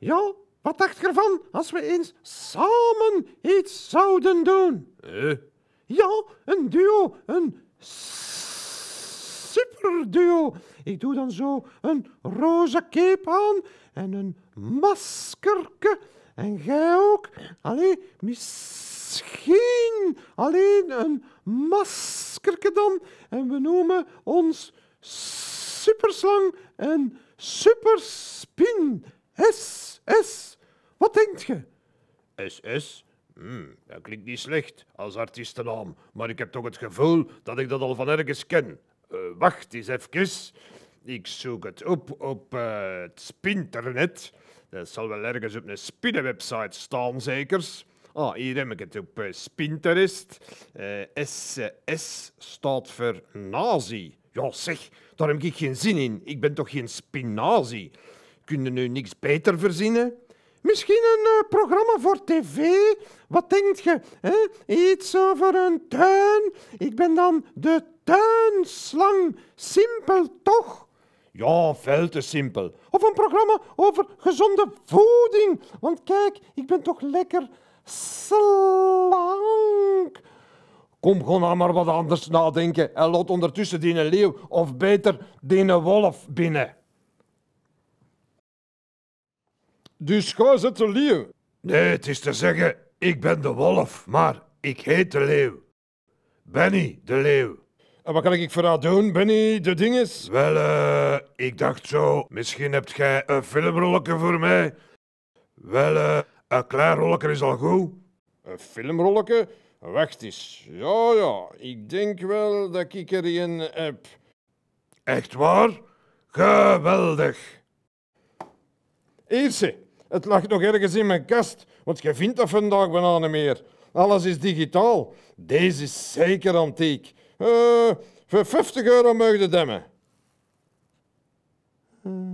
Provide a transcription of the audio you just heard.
Ja, wat dacht je ervan als we eens samen iets zouden doen? Eh? Ja, een duo, een superduo. Ik doe dan zo een roze cape aan en een maskerke. En jij ook? Allee, misschien alleen een maskerke dan. En we noemen ons superslang en superspin. S. Wat denkt je? SS? Hmm, dat klinkt niet slecht als artiestennaam, maar ik heb toch het gevoel dat ik dat al van ergens ken. Eh, wacht eens even. Ik zoek het op op eh, het spinternet. Dat zal wel ergens op een spinnenwebsite staan, zekers. Ah, hier heb ik het op uh, eh, Spinterest. SS staat voor nazi. Ja zeg, daar heb ik geen zin in. Ik ben toch geen spinazi kunnen nu niks beter verzinnen? Misschien een eh, programma voor tv? Wat denkt je? Hè? Iets over een tuin? Ik ben dan de tuinslang. Simpel toch? Ja, veel te simpel. Of een programma over gezonde voeding. Want kijk, ik ben toch lekker slank. Kom gewoon nou maar wat anders nadenken en laat ondertussen die leeuw of beter die wolf binnen. Dus ga ze de leeuw. Nee, het is te zeggen, ik ben de wolf, maar ik heet de leeuw. Benny de leeuw. En wat kan ik voor haar doen, Benny, de dinges? Wel, uh, ik dacht zo, misschien hebt jij een filmrolletje voor mij. Wel, eh, een klein rolletje is al goed. Een filmrolletje? Wacht eens. Ja, ja, ik denk wel dat ik er een heb. Echt waar? Geweldig. Eerste. Het lag nog ergens in mijn kast, want je vindt dat vandaag bijna niet meer. Alles is digitaal. Deze is zeker antiek. Uh, voor 50 euro mag je demmen. Eh.